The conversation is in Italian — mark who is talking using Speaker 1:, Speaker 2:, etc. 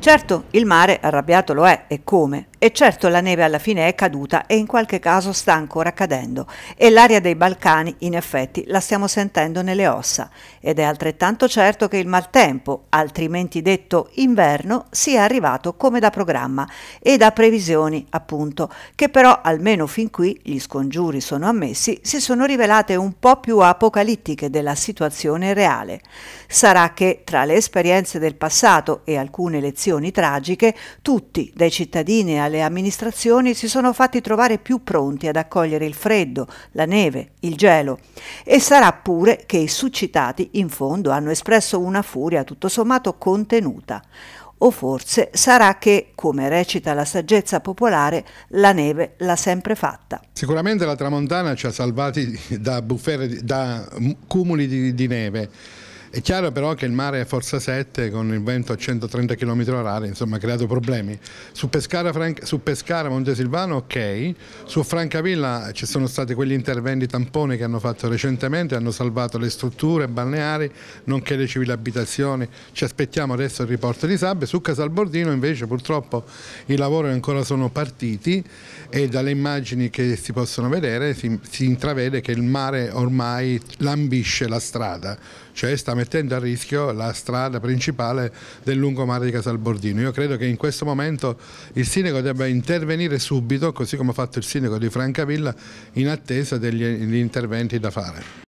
Speaker 1: Certo, il mare arrabbiato lo è, e come? E certo la neve alla fine è caduta e in qualche caso sta ancora cadendo e l'aria dei Balcani in effetti la stiamo sentendo nelle ossa ed è altrettanto certo che il maltempo, altrimenti detto inverno, sia arrivato come da programma e da previsioni appunto, che però almeno fin qui gli scongiuri sono ammessi, si sono rivelate un po' più apocalittiche della situazione reale. Sarà che tra le esperienze del passato e alcune lezioni tragiche, tutti, dai cittadini a le amministrazioni si sono fatti trovare più pronti ad accogliere il freddo, la neve, il gelo e sarà pure che i suscitati in fondo hanno espresso una furia tutto sommato contenuta. O forse sarà che, come recita la saggezza popolare, la neve l'ha sempre fatta.
Speaker 2: Sicuramente la tramontana ci ha salvati da, bufere, da cumuli di, di neve. È chiaro però che il mare a forza 7 con il vento a 130 km h insomma ha creato problemi. Su Pescara, Franca, su Pescara Montesilvano ok, su Francavilla ci sono stati quegli interventi tamponi che hanno fatto recentemente, hanno salvato le strutture balneari nonché le civili abitazioni, ci aspettiamo adesso il riporto di Sabbe, su Casalbordino invece purtroppo i lavori ancora sono partiti e dalle immagini che si possono vedere si, si intravede che il mare ormai lambisce la strada, cioè sta mettendo a rischio la strada principale del lungomare di Casalbordino. Io credo che in questo momento il sindaco debba intervenire subito, così come ha fatto il sindaco di Francavilla, in attesa degli interventi da fare.